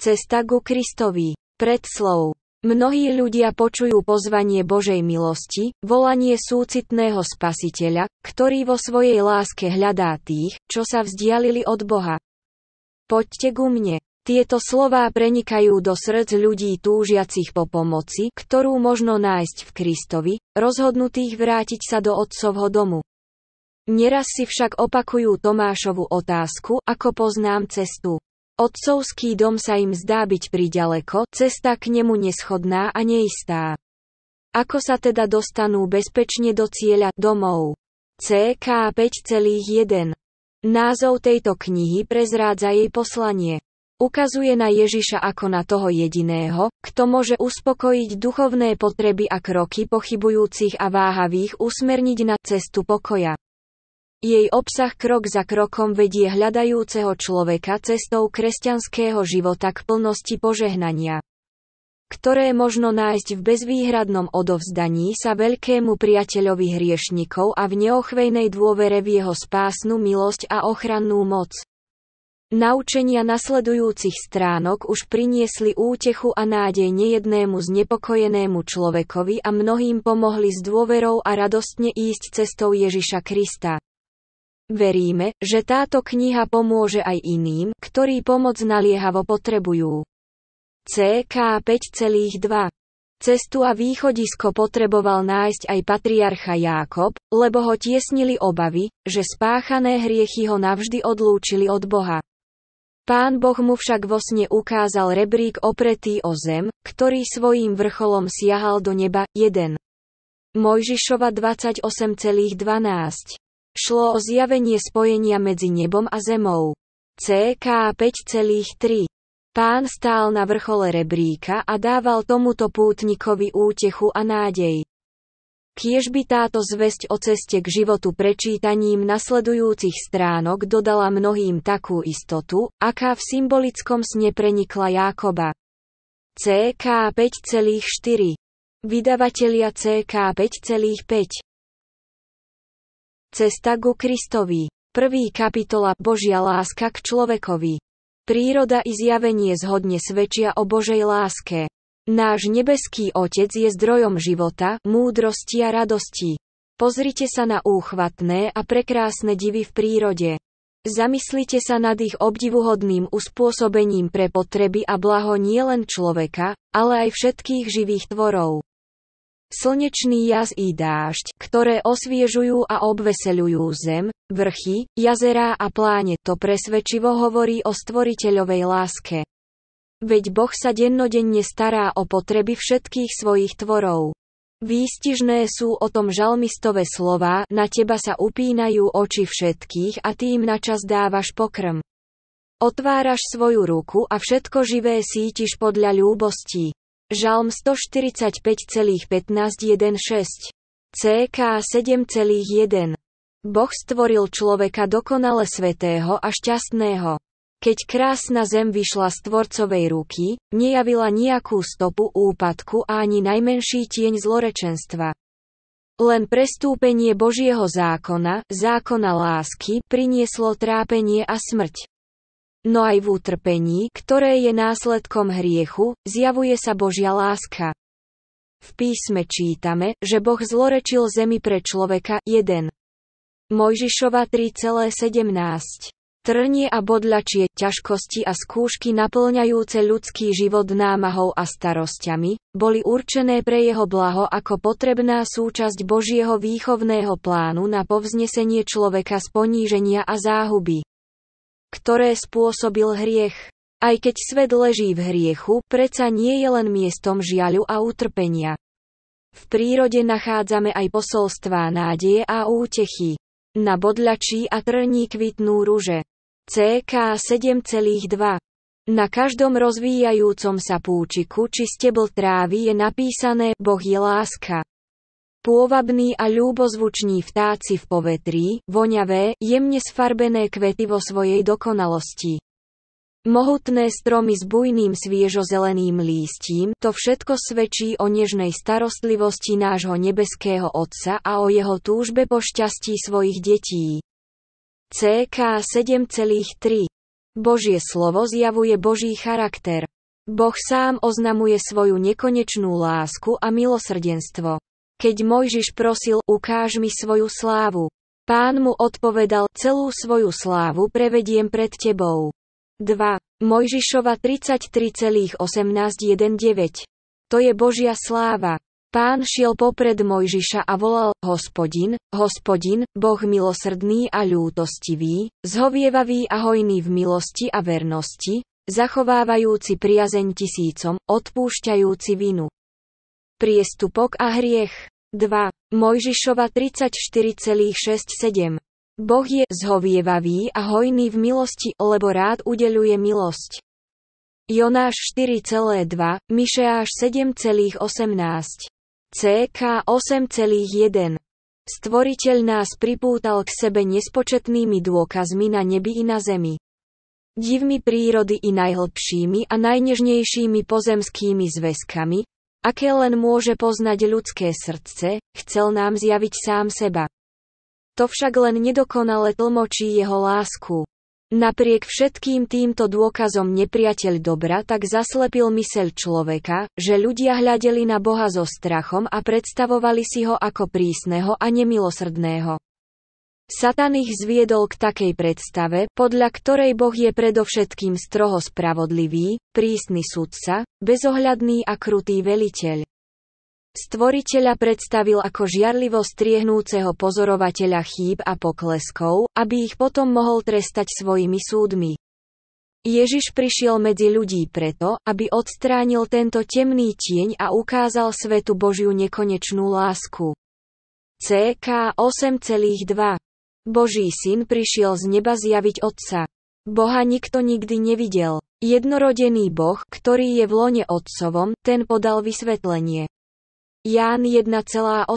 Cesta ku Kristovi. Predslov. Mnohí ľudia počujú pozvanie Božej milosti, volanie súcitného spasiteľa, ktorý vo svojej láske hľadá tých, čo sa vzdialili od Boha. Poďte ku mne. Tieto slová prenikajú do srdc ľudí túžiacich po pomoci, ktorú možno nájsť v Kristovi, rozhodnutých vrátiť sa do Otcovho domu. Neraz si však opakujú Tomášovu otázku, ako poznám cestu. Otcovský dom sa im zdá byť priďaleko, cesta k nemu neschodná a neistá. Ako sa teda dostanú bezpečne do cieľa domov? CK 5,1 Názov tejto knihy prezrádza jej poslanie. Ukazuje na Ježiša ako na toho jediného, kto môže uspokojiť duchovné potreby a kroky pochybujúcich a váhavých usmerniť na cestu pokoja. Jej obsah krok za krokom vedie hľadajúceho človeka cestou kresťanského života k plnosti požehnania ktoré možno nájsť v bezvýhradnom odovzdaní sa veľkému priateľovi hriešnikov a v neochvejnej dôvere v jeho spásnu milosť a ochrannú moc. Naučenia nasledujúcich stránok už priniesli útechu a nádej nejednému znepokojenému človekovi a mnohým pomohli s dôverou a radostne ísť cestou Ježiša Krista. Veríme, že táto kniha pomôže aj iným, ktorí pomoc naliehavo potrebujú. CK 5,2 Cestu a východisko potreboval nájsť aj patriarcha Jákob, lebo ho tiesnili obavy, že spáchané hriechy ho navždy odlúčili od Boha. Pán Boh mu však vo sne ukázal rebrík opretý o zem, ktorý svojím vrcholom siahal do neba. 1. Mojžišova 28,12 Šlo o zjavenie spojenia medzi nebom a zemou. CK 5,3 Pán stál na vrchole rebríka a dával tomuto pútnikovi útechu a nádej. Kiež by táto zväzť o ceste k životu prečítaním nasledujúcich stránok dodala mnohým takú istotu, aká v symbolickom sne prenikla Jákoba. CK 5,4 Vydavatelia CK 5,5 Cesta ku Kristovi. Prvý kapitola Božia láska k človekovi. Príroda i zjavenie zhodne svedčia o Božej láske. Náš nebeský Otec je zdrojom života, múdrosti a radosti. Pozrite sa na úchvatné a prekrásne divy v prírode. Zamyslite sa nad ich obdivuhodným uspôsobením pre potreby a blaho nielen človeka, ale aj všetkých živých tvorov slnečný jaz i dážď, ktoré osviežujú a obveselujú zem, vrchy, jazerá a pláne. To presvedčivo hovorí o stvoriteľovej láske. Veď Boh sa dennodenne stará o potreby všetkých svojich tvorov. Výstižné sú o tom žalmistové slova, na teba sa upínajú oči všetkých a tým načas dávaš pokrm. Otváraš svoju ruku a všetko živé sítiš podľa ľúbostí. Žalm 145,1516. CK 7,1. Boh stvoril človeka dokonale svetého a šťastného. Keď krásna zem vyšla z tvorcovej ruky, nejavila nejakú stopu úpadku a ani najmenší tieň zlorečenstva. Len prestúpenie Božieho zákona, zákona lásky, prinieslo trápenie a smrť no aj v utrpení, ktoré je následkom hriechu, zjavuje sa Božia láska. V písme čítame, že Boh zlorečil zemi pre človeka 1. Mojžišova 3,17 Trnie a bodľačie, ťažkosti a skúšky naplňajúce ľudský život námahou a starosťami, boli určené pre jeho blaho ako potrebná súčasť Božieho výchovného plánu na povznesenie človeka z poníženia a záhuby ktoré spôsobil hriech. Aj keď svet leží v hriechu, preca nie je len miestom žiaľu a utrpenia. V prírode nachádzame aj posolstvá nádeje a útechy. Na bodľačí a trní kvitnú ruže. CK 7,2 na každom rozvíjajúcom sa púčiku či stebl trávy je napísané Boh je láska. Pôvabní a ľúbozvuční vtáci v povetri, voňavé, jemne sfarbené kvety vo svojej dokonalosti. Mohutné stromy s bujným sviežozeleným lístím, to všetko svedčí o nežnej starostlivosti nášho nebeského Otca a o jeho túžbe po šťastí svojich detí. CK 7,3 Božie slovo zjavuje Boží charakter. Boh sám oznamuje svoju nekonečnú lásku a milosrdenstvo. Keď Mojžiš prosil, ukáž mi svoju slávu. Pán mu odpovedal, celú svoju slávu prevediem pred tebou. 2. Mojžišova 33,1819 To je Božia sláva. Pán šiel popred Mojžiša a volal, hospodin, hospodin, Boh milosrdný a ľútostivý, zhovievavý a hojný v milosti a vernosti, zachovávajúci priazeň tisícom, odpúšťajúci vinu. Priestupok a hriech. 2. Mojžišova 34,67. Boh je zhovievavý a hojný v milosti, lebo rád udeľuje milosť. Jonáš 4,2, Mišeáš 7,18. CK 8,1. Stvoriteľ nás pripútal k sebe nespočetnými dôkazmi na nebi i na zemi. Divmi prírody i najhlbšími a najnežnejšími pozemskými zväzkami, aké len môže poznať ľudské srdce, chcel nám zjaviť sám seba. To však len nedokonale tlmočí jeho lásku. Napriek všetkým týmto dôkazom nepriateľ dobra tak zaslepil myseľ človeka, že ľudia hľadeli na Boha so strachom a predstavovali si ho ako prísneho a nemilosrdného. Satan ich zviedol k takej predstave, podľa ktorej Boh je predovšetkým stroho spravodlivý, prísny sudca, bezohľadný a krutý veliteľ. Stvoriteľa predstavil ako žiarlivo striehnúceho pozorovateľa chýb a pokleskov, aby ich potom mohol trestať svojimi súdmi. Ježiš prišiel medzi ľudí preto, aby odstránil tento temný tieň a ukázal svetu Božiu nekonečnú lásku. CK 8,2 Boží syn prišiel z neba zjaviť Otca. Boha nikto nikdy nevidel. Jednorodený Boh, ktorý je v lone Otcovom, ten podal vysvetlenie. Ján 1,18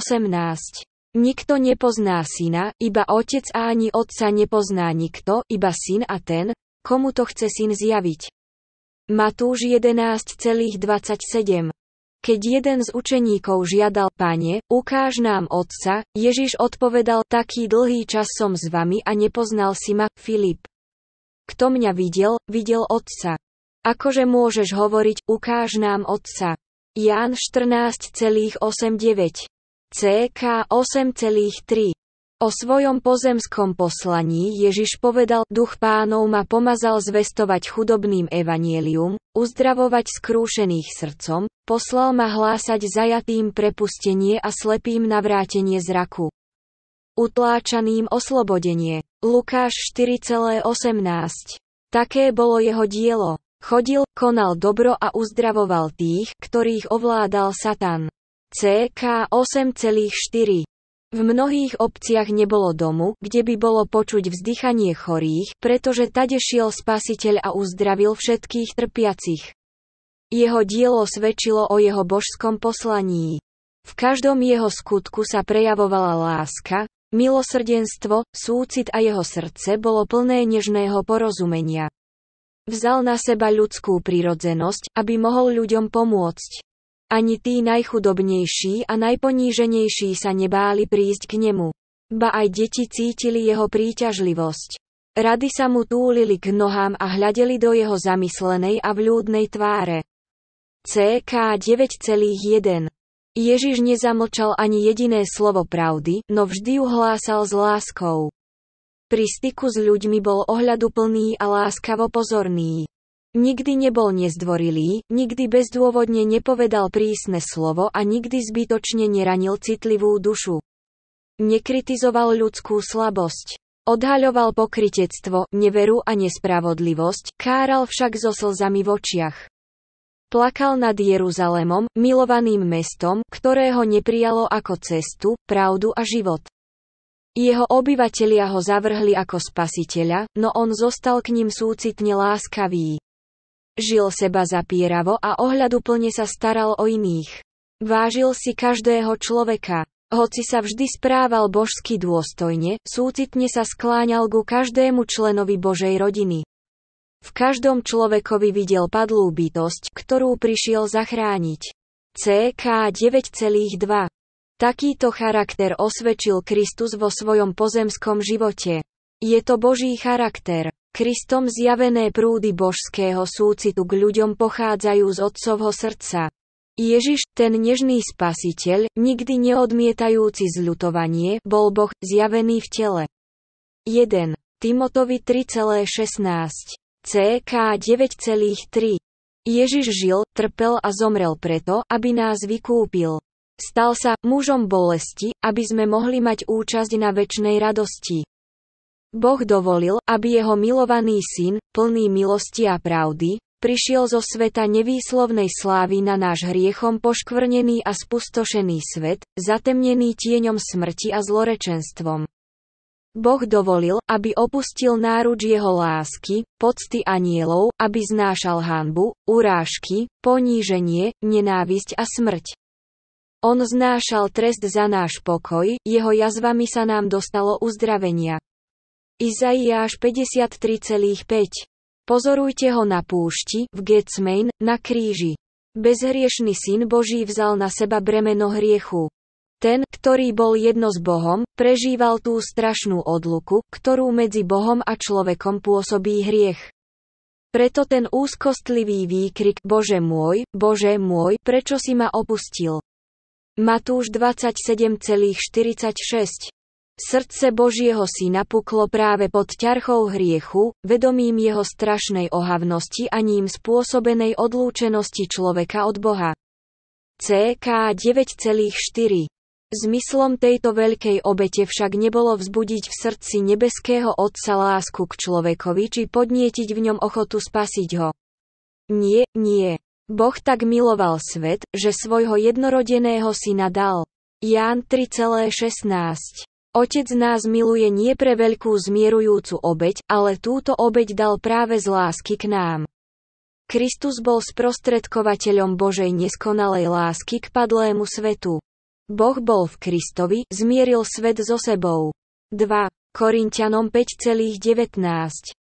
Nikto nepozná syna, iba otec a ani otca nepozná nikto, iba syn a ten, komu to chce syn zjaviť. Matúš 11,27 keď jeden z učeníkov žiadal, Pane, ukáž nám Otca, Ježiš odpovedal, taký dlhý čas som s vami a nepoznal si ma, Filip. Kto mňa videl, videl Otca. Akože môžeš hovoriť, ukáž nám Otca. Ján 14,89 CK 8,3 O svojom pozemskom poslaní Ježiš povedal, duch pánov ma pomazal zvestovať chudobným evanielium, uzdravovať skrúšených srdcom, poslal ma hlásať zajatým prepustenie a slepým navrátenie zraku. Utláčaným oslobodenie. Lukáš 4,18 Také bolo jeho dielo. Chodil, konal dobro a uzdravoval tých, ktorých ovládal Satan. CK 8,4 v mnohých obciach nebolo domu, kde by bolo počuť vzdychanie chorých, pretože tade šiel spasiteľ a uzdravil všetkých trpiacich. Jeho dielo svedčilo o jeho božskom poslaní. V každom jeho skutku sa prejavovala láska, milosrdenstvo, súcit a jeho srdce bolo plné nežného porozumenia. Vzal na seba ľudskú prirodzenosť, aby mohol ľuďom pomôcť. Ani tí najchudobnejší a najponíženejší sa nebáli prísť k nemu. Ba aj deti cítili jeho príťažlivosť. Rady sa mu túlili k nohám a hľadeli do jeho zamyslenej a vľúdnej tváre. CK 9,1 Ježiš nezamlčal ani jediné slovo pravdy, no vždy ju hlásal s láskou. Pri styku s ľuďmi bol ohľadu plný a láskavo pozorný. Nikdy nebol nezdvorilý, nikdy bezdôvodne nepovedal prísne slovo a nikdy zbytočne neranil citlivú dušu. Nekritizoval ľudskú slabosť. Odhaľoval pokritectvo, neveru a nespravodlivosť, káral však so slzami v očiach. Plakal nad Jeruzalemom, milovaným mestom, ktoré ho neprijalo ako cestu, pravdu a život. Jeho obyvatelia ho zavrhli ako spasiteľa, no on zostal k ním súcitne láskavý. Žil seba zapíravo a ohľaduplne sa staral o iných. Vážil si každého človeka. Hoci sa vždy správal božsky dôstojne, súcitne sa skláňal ku každému členovi Božej rodiny. V každom človekovi videl padlú bytosť, ktorú prišiel zachrániť. CK 9,2 Takýto charakter osvedčil Kristus vo svojom pozemskom živote. Je to Boží charakter. Kristom zjavené prúdy božského súcitu k ľuďom pochádzajú z Otcovho srdca. Ježiš, ten nežný spasiteľ, nikdy neodmietajúci zľutovanie, bol Boh, zjavený v tele. 1. Timotovi 3,16. CK 9,3. Ježiš žil, trpel a zomrel preto, aby nás vykúpil. Stal sa mužom bolesti, aby sme mohli mať účasť na väčšnej radosti. Boh dovolil, aby jeho milovaný syn, plný milosti a pravdy, prišiel zo sveta nevýslovnej slávy na náš hriechom poškvrnený a spustošený svet, zatemnený tieňom smrti a zlorečenstvom. Boh dovolil, aby opustil náruč jeho lásky, pocty anielov, aby znášal hanbu, urážky, poníženie, nenávisť a smrť. On znášal trest za náš pokoj, jeho jazvami sa nám dostalo uzdravenia. Izaiáš 53,5. Pozorujte ho na púšti, v Getsmain, na kríži. Bezhriešný syn Boží vzal na seba bremeno hriechu. Ten, ktorý bol jedno s Bohom, prežíval tú strašnú odluku, ktorú medzi Bohom a človekom pôsobí hriech. Preto ten úzkostlivý výkrik Bože môj, Bože môj, prečo si ma opustil? Matúš 27,46 Srdce Božieho si napuklo práve pod ťarchou hriechu, vedomím jeho strašnej ohavnosti a ním spôsobenej odlúčenosti človeka od Boha. CK 9,4 Zmyslom tejto veľkej obete však nebolo vzbudiť v srdci nebeského Otca lásku k človekovi či podnietiť v ňom ochotu spasiť ho. Nie, nie. Boh tak miloval svet, že svojho jednorodeného syna dal. Ján 3,16 Otec nás miluje nie pre veľkú zmierujúcu obeď, ale túto obeď dal práve z lásky k nám. Kristus bol sprostredkovateľom Božej neskonalej lásky k padlému svetu. Boh bol v Kristovi, zmieril svet so sebou. 2. Korintianom 5,19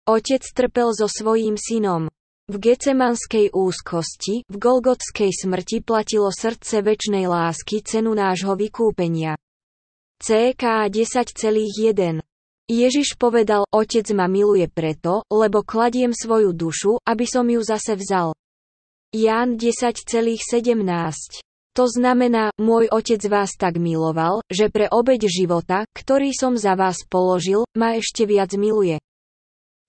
Otec trpel so svojím synom. V gecemanskej úzkosti, v golgotskej smrti platilo srdce väčnej lásky cenu nášho vykúpenia. CK 10,1 Ježiš povedal, Otec ma miluje preto, lebo kladiem svoju dušu, aby som ju zase vzal. Ján 10,17 to znamená, môj otec vás tak miloval, že pre obeď života, ktorý som za vás položil, ma ešte viac miluje.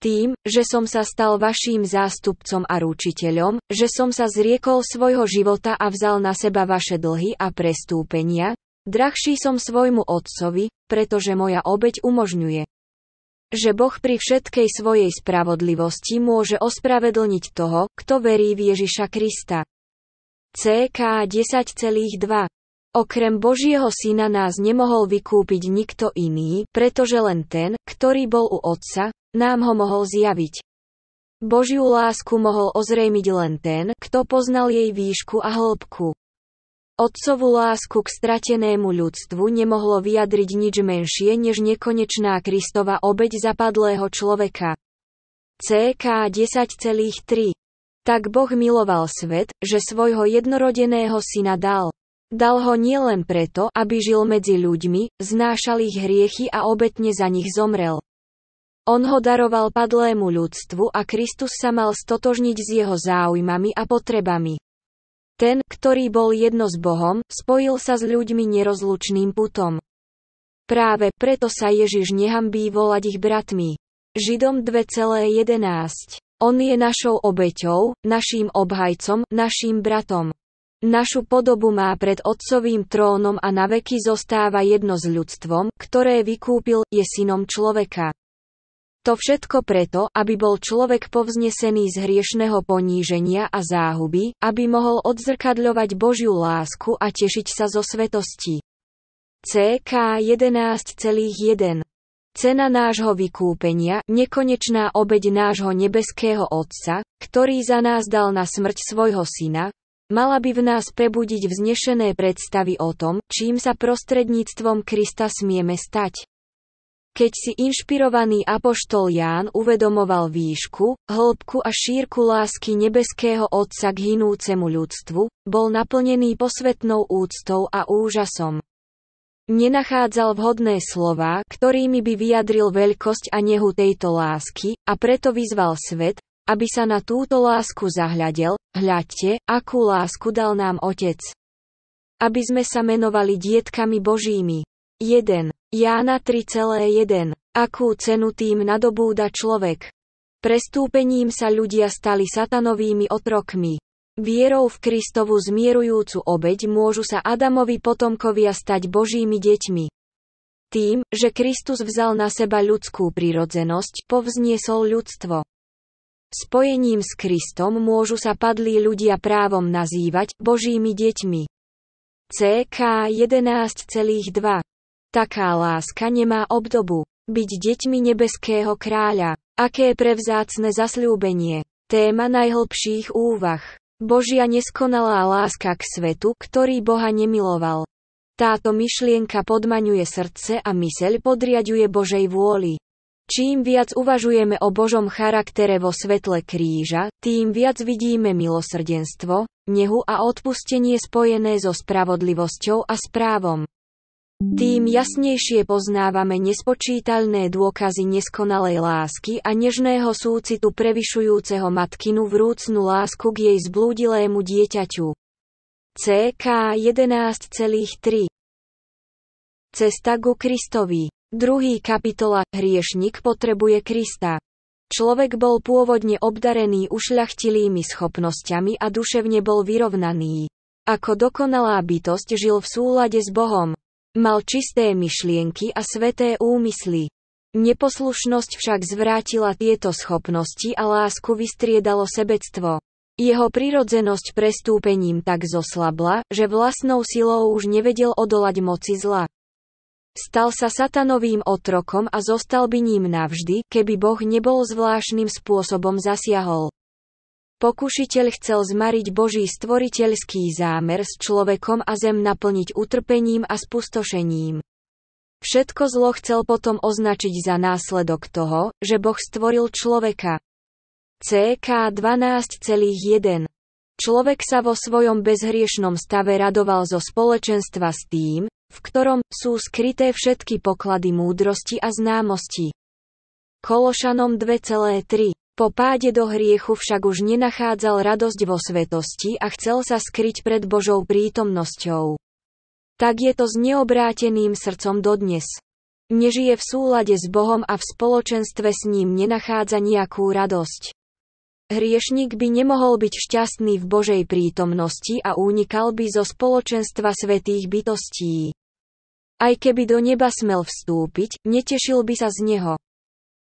Tým, že som sa stal vaším zástupcom a ručiteľom, že som sa zriekol svojho života a vzal na seba vaše dlhy a prestúpenia, Drahší som svojmu otcovi, pretože moja obeď umožňuje, že Boh pri všetkej svojej spravodlivosti môže ospravedlniť toho, kto verí v Ježiša Krista. CK 10,2 Okrem Božieho syna nás nemohol vykúpiť nikto iný, pretože len ten, ktorý bol u Otca, nám ho mohol zjaviť. Božiu lásku mohol ozrejmiť len ten, kto poznal jej výšku a hĺbku. Otcovú lásku k stratenému ľudstvu nemohlo vyjadriť nič menšie než nekonečná Kristova obeď zapadlého človeka. CK 10,3 Tak Boh miloval svet, že svojho jednorodeného syna dal. Dal ho nielen preto, aby žil medzi ľuďmi, znášal ich hriechy a obetne za nich zomrel. On ho daroval padlému ľudstvu a Kristus sa mal stotožniť s jeho záujmami a potrebami. Ten, ktorý bol jedno s Bohom, spojil sa s ľuďmi nerozlučným putom. Práve preto sa Ježiš nehambí volať ich bratmi. Židom 2,11. On je našou obeťou, našim obhajcom, naším bratom. Našu podobu má pred otcovým trónom a naveky zostáva jedno s ľudstvom, ktoré vykúpil, je synom človeka. To všetko preto, aby bol človek povznesený z hriešného poníženia a záhuby, aby mohol odzrkadľovať Božiu lásku a tešiť sa zo svetosti. CK 11,1 Cena nášho vykúpenia, nekonečná obeď nášho nebeského Otca, ktorý za nás dal na smrť svojho Syna, mala by v nás prebudiť vznešené predstavy o tom, čím sa prostredníctvom Krista smieme stať. Keď si inšpirovaný apoštol Ján uvedomoval výšku, hĺbku a šírku lásky nebeského Otca k hinúcemu ľudstvu, bol naplnený posvetnou úctou a úžasom. Nenachádzal vhodné slova, ktorými by vyjadril veľkosť a nehu tejto lásky, a preto vyzval svet, aby sa na túto lásku zahľadel, hľadte, akú lásku dal nám Otec. Aby sme sa menovali dietkami Božími. 1. Jána 3,1. Akú cenu tým nadobúda človek? Prestúpením sa ľudia stali satanovými otrokmi. Vierou v Kristovu zmierujúcu obeď môžu sa Adamovi potomkovia stať Božími deťmi. Tým, že Kristus vzal na seba ľudskú prirodzenosť, povzniesol ľudstvo. Spojením s Kristom môžu sa padlí ľudia právom nazývať Božími deťmi. CK 11,2 Taká láska nemá obdobu. Byť deťmi nebeského kráľa. Aké prevzácne zasľúbenie. Téma najhlbších úvah. Božia neskonalá láska k svetu, ktorý Boha nemiloval. Táto myšlienka podmaňuje srdce a myseľ podriaduje Božej vôli. Čím viac uvažujeme o Božom charaktere vo svetle kríža, tým viac vidíme milosrdenstvo, nehu a odpustenie spojené so spravodlivosťou a správom. Tým jasnejšie poznávame nespočítalné dôkazy neskonalej lásky a nežného súcitu prevyšujúceho matkinu vrúcnu lásku k jej zblúdilému dieťaťu. CK 11,3 Cesta ku Kristovi. Druhý kapitola Hriešnik potrebuje Krista. Človek bol pôvodne obdarený ušľachtilými schopnosťami a duševne bol vyrovnaný. Ako dokonalá bytosť žil v súlade s Bohom. Mal čisté myšlienky a sveté úmysly. Neposlušnosť však zvrátila tieto schopnosti a lásku vystriedalo sebectvo. Jeho prirodzenosť prestúpením tak zoslabla, že vlastnou silou už nevedel odolať moci zla. Stal sa satanovým otrokom a zostal by ním navždy, keby Boh nebol zvláštnym spôsobom zasiahol. Pokušiteľ chcel zmariť Boží stvoriteľský zámer s človekom a zem naplniť utrpením a spustošením. Všetko zlo chcel potom označiť za následok toho, že Boh stvoril človeka. CK 12,1 Človek sa vo svojom bezhriešnom stave radoval zo spoločenstva s tým, v ktorom sú skryté všetky poklady múdrosti a známosti. Kološanom 2,3 po páde do hriechu však už nenachádzal radosť vo svetosti a chcel sa skryť pred Božou prítomnosťou. Tak je to s neobráteným srdcom dodnes. Nežije v súlade s Bohom a v spoločenstve s ním nenachádza nejakú radosť. Hriešnik by nemohol byť šťastný v Božej prítomnosti a únikal by zo spoločenstva svetých bytostí. Aj keby do neba smel vstúpiť, netešil by sa z neho.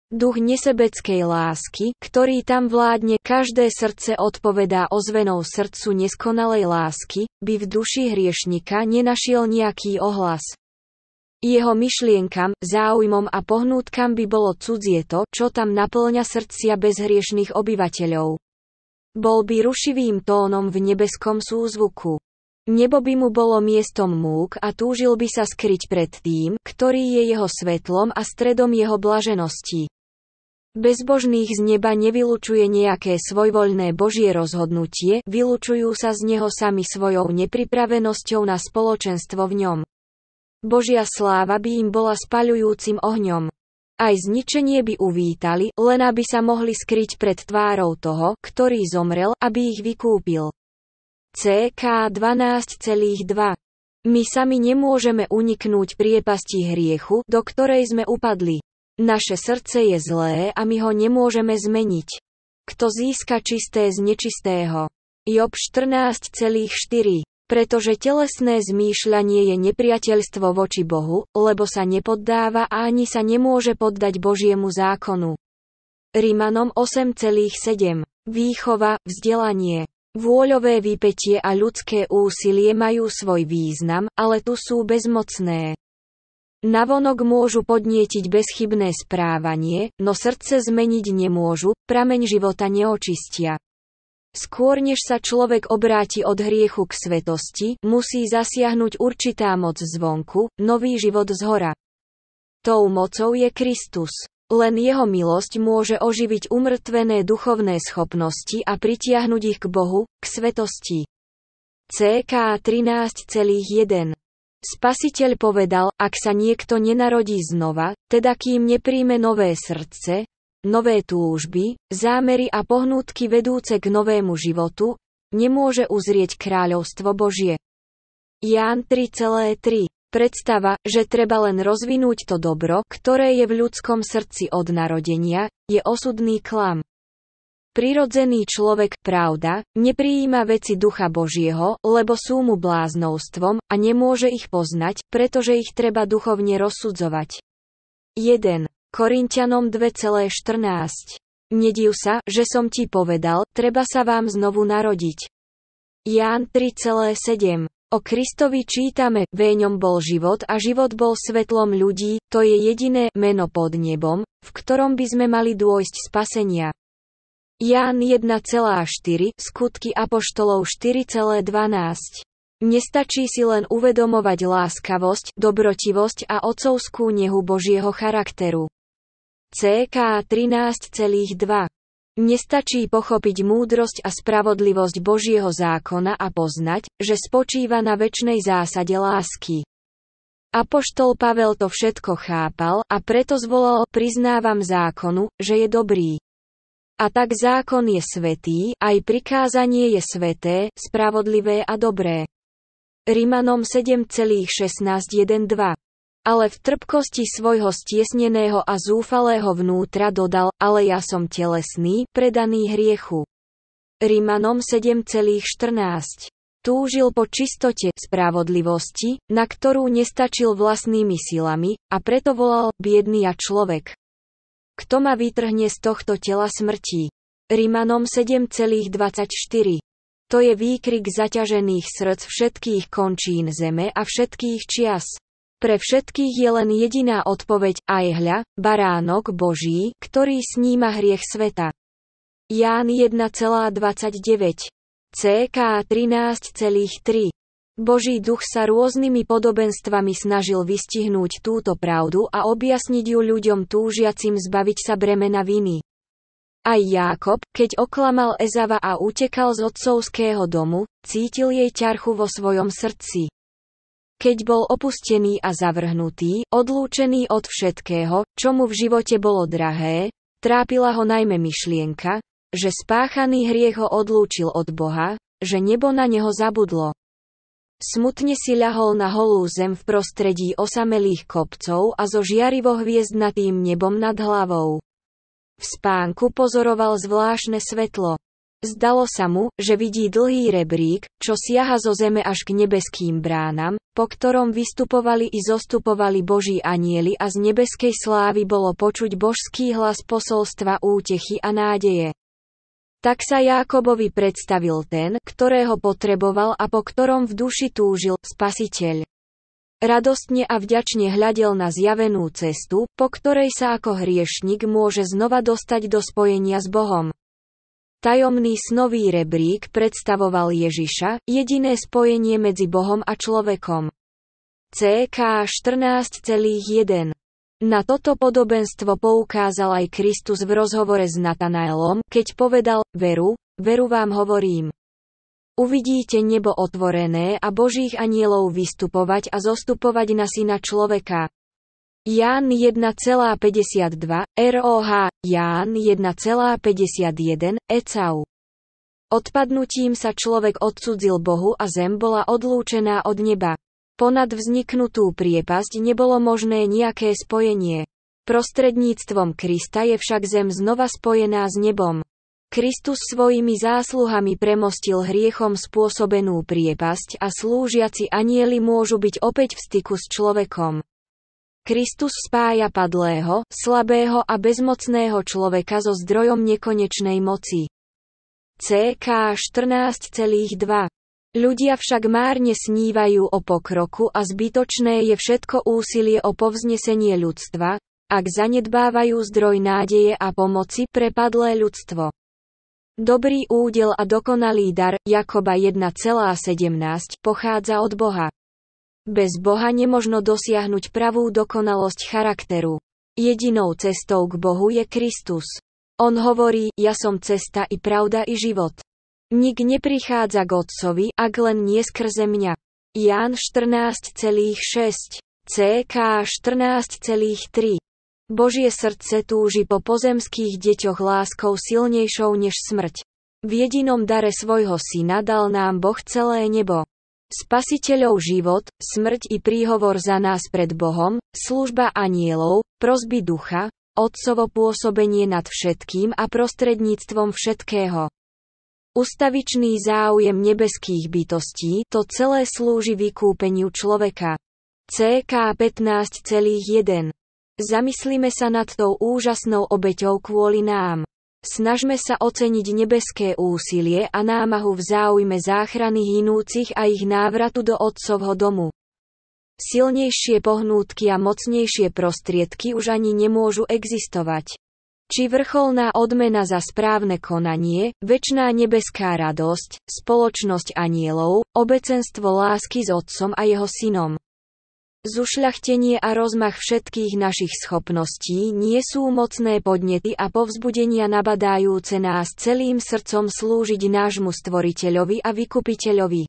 Duch nesebeckej lásky, ktorý tam vládne, každé srdce odpovedá ozvenou srdcu neskonalej lásky, by v duši hriešnika nenašiel nejaký ohlas. Jeho myšlienkam, záujmom a pohnútkam by bolo cudzie to, čo tam naplňa srdcia bezhriešných obyvateľov. Bol by rušivým tónom v nebeskom súzvuku. Nebo by mu bolo miestom múk a túžil by sa skryť pred tým, ktorý je jeho svetlom a stredom jeho blaženosti. Bezbožných z neba nevylučuje nejaké svojvoľné Božie rozhodnutie, vylučujú sa z neho sami svojou nepripravenosťou na spoločenstvo v ňom. Božia sláva by im bola spaľujúcim ohňom. Aj zničenie by uvítali, len aby sa mohli skryť pred tvárou toho, ktorý zomrel, aby ich vykúpil. CK 12,2 My sami nemôžeme uniknúť priepasti hriechu, do ktorej sme upadli. Naše srdce je zlé a my ho nemôžeme zmeniť. Kto získa čisté z nečistého? Job 14,4 pretože telesné zmýšľanie je nepriateľstvo voči Bohu, lebo sa nepoddáva a ani sa nemôže poddať Božiemu zákonu. Rímanom 8,7 Výchova, vzdelanie Vôľové výpetie a ľudské úsilie majú svoj význam, ale tu sú bezmocné. Navonok môžu podnietiť bezchybné správanie, no srdce zmeniť nemôžu, prameň života neočistia. Skôr než sa človek obráti od hriechu k svetosti, musí zasiahnuť určitá moc zvonku, nový život zhora. Tou mocou je Kristus. Len jeho milosť môže oživiť umrtvené duchovné schopnosti a pritiahnuť ich k Bohu, k svetosti. CK 13,1 Spasiteľ povedal, ak sa niekto nenarodí znova, teda kým nepríjme nové srdce, nové túžby, zámery a pohnútky vedúce k novému životu, nemôže uzrieť kráľovstvo Božie. Ján 3,3 Predstava, že treba len rozvinúť to dobro, ktoré je v ľudskom srdci od narodenia, je osudný klam. Prirodzený človek, pravda, nepríjima veci ducha Božieho, lebo sú mu bláznovstvom a nemôže ich poznať, pretože ich treba duchovne rozsudzovať. 1. Korintianom 2,14 Nediv sa, že som ti povedal, treba sa vám znovu narodiť. Ján 3,7 O Kristovi čítame, véňom ňom bol život a život bol svetlom ľudí, to je jediné meno pod nebom, v ktorom by sme mali dôjsť spasenia. Ján 1,4, skutky Apoštolov 4,12. Nestačí si len uvedomovať láskavosť, dobrotivosť a ocovskú nehu Božieho charakteru. CK 13,2 Nestačí pochopiť múdrosť a spravodlivosť Božieho zákona a poznať, že spočíva na väčšnej zásade lásky. Apoštol Pavel to všetko chápal a preto zvolal priznávam zákonu, že je dobrý. A tak zákon je svetý, aj prikázanie je sveté, spravodlivé a dobré. Rimanom 7,1612 ale v trpkosti svojho stiesneného a zúfalého vnútra dodal, ale ja som telesný, predaný hriechu. Rimanom 7,14 Túžil po čistote, spravodlivosti, na ktorú nestačil vlastnými silami, a preto volal, biedný a človek. Kto ma vytrhne z tohto tela smrti? Rimanom 7,24. To je výkrik zaťažených srdc všetkých končín zeme a všetkých čias. Pre všetkých je len jediná odpoveď, aj hľa, baránok Boží, ktorý sníma hriech sveta. Ján 1,29. CK 13,3 Boží duch sa rôznymi podobenstvami snažil vystihnúť túto pravdu a objasniť ju ľuďom túžiacim zbaviť sa bremena viny. Aj Jákob, keď oklamal Ezava a utekal z otcovského domu, cítil jej ťarchu vo svojom srdci. Keď bol opustený a zavrhnutý, odlúčený od všetkého, čo mu v živote bolo drahé, trápila ho najmä myšlienka, že spáchaný hriech ho odlúčil od Boha, že nebo na neho zabudlo. Smutne si ľahol na holú zem v prostredí osamelých kopcov a zo žiarivo hviezdnatým nebom nad hlavou. V spánku pozoroval zvláštne svetlo. Zdalo sa mu, že vidí dlhý rebrík, čo siaha zo zeme až k nebeským bránam, po ktorom vystupovali i zostupovali boží anieli a z nebeskej slávy bolo počuť božský hlas posolstva útechy a nádeje. Tak sa Jákobovi predstavil ten, ktorého potreboval a po ktorom v duši túžil, spasiteľ. Radostne a vďačne hľadel na zjavenú cestu, po ktorej sa ako hriešnik môže znova dostať do spojenia s Bohom. Tajomný snový rebrík predstavoval Ježiša, jediné spojenie medzi Bohom a človekom. CK 14,1 na toto podobenstvo poukázal aj Kristus v rozhovore s Natanaelom, keď povedal, veru, veru vám hovorím. Uvidíte nebo otvorené a Božích anielov vystupovať a zostupovať na syna človeka. Ján 1,52, ROH, Ján 1,51, ECAU. Odpadnutím sa človek odsudzil Bohu a zem bola odlúčená od neba. Ponad vzniknutú priepasť nebolo možné nejaké spojenie. Prostredníctvom Krista je však zem znova spojená s nebom. Kristus svojimi zásluhami premostil hriechom spôsobenú priepasť a slúžiaci anieli môžu byť opäť v styku s človekom. Kristus spája padlého, slabého a bezmocného človeka so zdrojom nekonečnej moci. CK 14,2 Ľudia však márne snívajú o pokroku a zbytočné je všetko úsilie o povznesenie ľudstva, ak zanedbávajú zdroj nádeje a pomoci pre padlé ľudstvo. Dobrý údel a dokonalý dar, Jakoba 1,17, pochádza od Boha. Bez Boha nemožno dosiahnuť pravú dokonalosť charakteru. Jedinou cestou k Bohu je Kristus. On hovorí, ja som cesta i pravda i život. Nik neprichádza k Otcovi, ak len nie skrze mňa. Ján 14,6 CK 14,3 Božie srdce túži po pozemských deťoch láskou silnejšou než smrť. V jedinom dare svojho syna dal nám Boh celé nebo. Spasiteľov život, smrť i príhovor za nás pred Bohom, služba anielov, prosby ducha, Otcovo pôsobenie nad všetkým a prostredníctvom všetkého. Ustavičný záujem nebeských bytostí to celé slúži vykúpeniu človeka. CK 15,1 Zamyslíme sa nad tou úžasnou obeťou kvôli nám. Snažme sa oceniť nebeské úsilie a námahu v záujme záchrany hinúcich a ich návratu do otcovho domu. Silnejšie pohnútky a mocnejšie prostriedky už ani nemôžu existovať či vrcholná odmena za správne konanie, väčšiná nebeská radosť, spoločnosť anielov, obecenstvo lásky s Otcom a jeho Synom. Zušľachtenie a rozmach všetkých našich schopností nie sú mocné podnety a povzbudenia nabadajúce nás celým srdcom slúžiť nášmu stvoriteľovi a vykupiteľovi.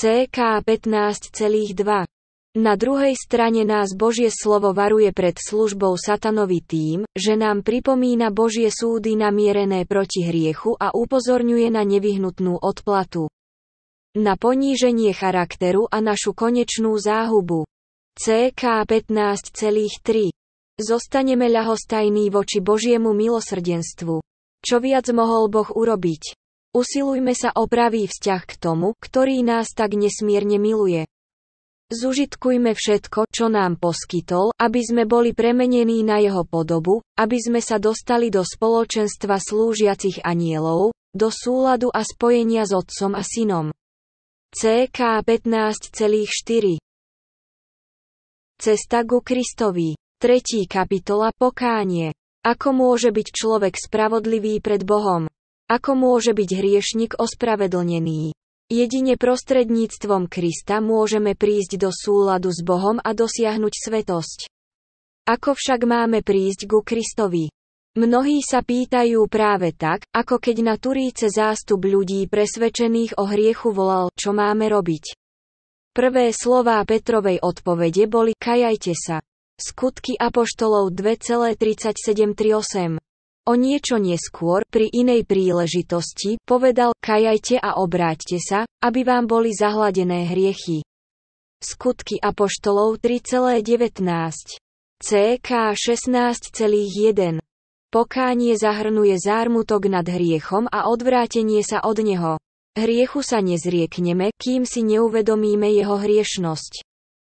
CK 15,2 na druhej strane nás Božie slovo varuje pred službou satanovi tým, že nám pripomína Božie súdy namierené proti hriechu a upozorňuje na nevyhnutnú odplatu. Na poníženie charakteru a našu konečnú záhubu. CK 15,3 Zostaneme ľahostajní voči Božiemu milosrdenstvu. Čo viac mohol Boh urobiť? Usilujme sa o pravý vzťah k tomu, ktorý nás tak nesmierne miluje. Zužitkujme všetko, čo nám poskytol, aby sme boli premenení na jeho podobu, aby sme sa dostali do spoločenstva slúžiacich anielov, do súladu a spojenia s otcom a synom. CK 15,4 Cesta ku Kristovi. 3. kapitola Pokánie. Ako môže byť človek spravodlivý pred Bohom? Ako môže byť hriešnik ospravedlnený? Jedine prostredníctvom Krista môžeme prísť do súladu s Bohom a dosiahnuť svetosť. Ako však máme prísť ku Kristovi? Mnohí sa pýtajú práve tak, ako keď na Turíce zástup ľudí presvedčených o hriechu volal, čo máme robiť. Prvé slová Petrovej odpovede boli kajajte sa. Skutky Apoštolov 2,3738 O niečo neskôr, pri inej príležitosti, povedal, kajajte a obráťte sa, aby vám boli zahladené hriechy. Skutky Apoštolov 3,19 CK 16,1 Pokánie zahrnuje zármutok nad hriechom a odvrátenie sa od neho. Hriechu sa nezriekneme, kým si neuvedomíme jeho hriešnosť.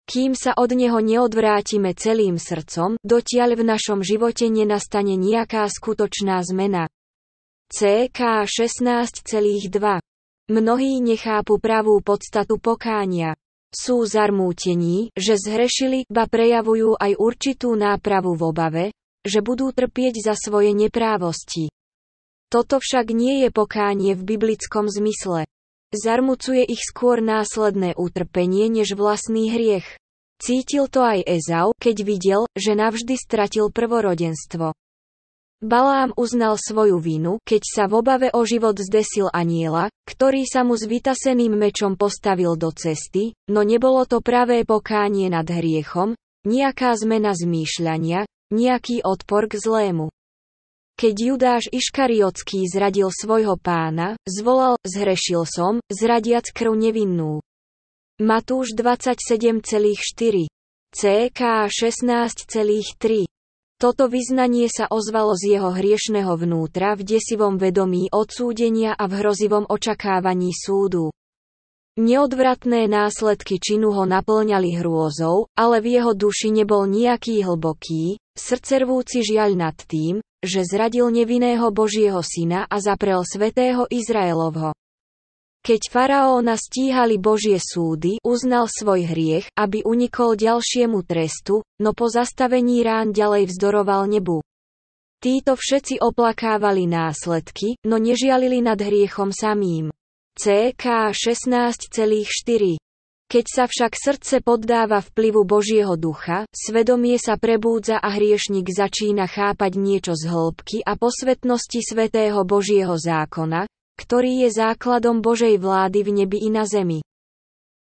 Kým sa od neho neodvrátime celým srdcom, dotiaľ v našom živote nenastane nejaká skutočná zmena. CK 16,2 Mnohí nechápu pravú podstatu pokánia. Sú zarmútení, že zhrešili, ba prejavujú aj určitú nápravu v obave, že budú trpieť za svoje neprávosti. Toto však nie je pokánie v biblickom zmysle. Zarmucuje ich skôr následné utrpenie než vlastný hriech. Cítil to aj Ezau, keď videl, že navždy stratil prvorodenstvo. Balám uznal svoju vinu, keď sa v obave o život zdesil aniela, ktorý sa mu s vytaseným mečom postavil do cesty, no nebolo to pravé pokánie nad hriechom, nejaká zmena zmýšľania, nejaký odpor k zlému. Keď Judáš Iškariotský zradil svojho pána, zvolal, zhrešil som, zradiac krv nevinnú. Matúš 27,4. CK 16,3. Toto vyznanie sa ozvalo z jeho hriešného vnútra v desivom vedomí odsúdenia a v hrozivom očakávaní súdu. Neodvratné následky činu ho naplňali hrôzou, ale v jeho duši nebol nejaký hlboký, srdcervúci žiaľ nad tým, že zradil nevinného Božieho syna a zaprel svetého Izraelovho. Keď faraóna stíhali Božie súdy, uznal svoj hriech, aby unikol ďalšiemu trestu, no po zastavení rán ďalej vzdoroval nebu. Títo všetci oplakávali následky, no nežialili nad hriechom samým. CK 16,4 keď sa však srdce poddáva vplyvu Božieho ducha, svedomie sa prebúdza a hriešnik začína chápať niečo z hĺbky a posvetnosti svetého Božieho zákona, ktorý je základom Božej vlády v nebi i na zemi.